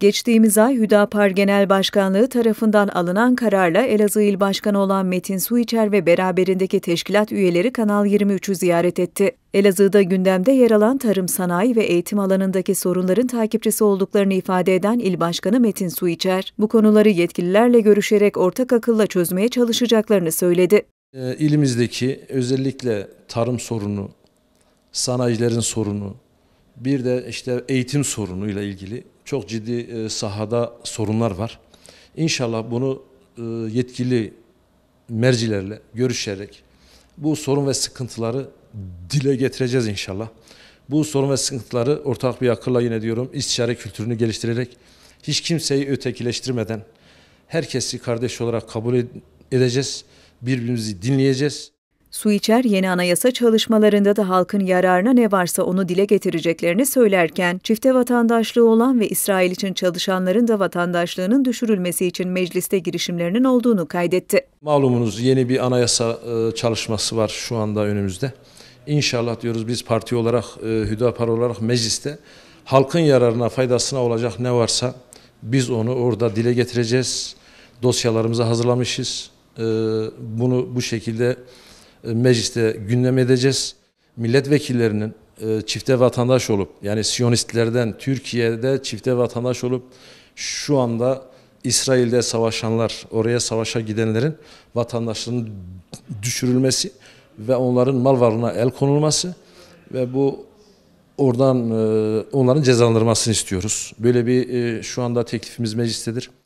Geçtiğimiz ay Hüdapar Genel Başkanlığı tarafından alınan kararla Elazığ İl Başkanı olan Metin Suiçer ve beraberindeki teşkilat üyeleri Kanal 23'ü ziyaret etti. Elazığ'da gündemde yer alan tarım sanayi ve eğitim alanındaki sorunların takipçisi olduklarını ifade eden İl Başkanı Metin Suiçer, bu konuları yetkililerle görüşerek ortak akılla çözmeye çalışacaklarını söyledi. Ee, ilimizdeki özellikle tarım sorunu, sanayilerin sorunu, bir de işte eğitim sorunuyla ilgili çok ciddi e, sahada sorunlar var. İnşallah bunu e, yetkili mercilerle görüşerek bu sorun ve sıkıntıları dile getireceğiz inşallah. Bu sorun ve sıkıntıları ortak bir akılla yine diyorum istişare kültürünü geliştirerek hiç kimseyi ötekileştirmeden herkesi kardeş olarak kabul edeceğiz. Birbirimizi dinleyeceğiz. Suiçer yeni anayasa çalışmalarında da halkın yararına ne varsa onu dile getireceklerini söylerken, çifte vatandaşlığı olan ve İsrail için çalışanların da vatandaşlığının düşürülmesi için mecliste girişimlerinin olduğunu kaydetti. Malumunuz yeni bir anayasa e, çalışması var şu anda önümüzde. İnşallah diyoruz biz parti olarak, e, Hüdapar olarak mecliste halkın yararına, faydasına olacak ne varsa biz onu orada dile getireceğiz. Dosyalarımızı hazırlamışız. E, bunu bu şekilde e, mecliste gündem edeceğiz. Milletvekillerinin e, çifte vatandaş olup yani Siyonistlerden Türkiye'de çifte vatandaş olup şu anda İsrail'de savaşanlar, oraya savaşa gidenlerin vatandaşlığının düşürülmesi ve onların mal varlığına el konulması ve bu oradan e, onların cezalandırmasını istiyoruz. Böyle bir şu anda teklifimiz meclistedir.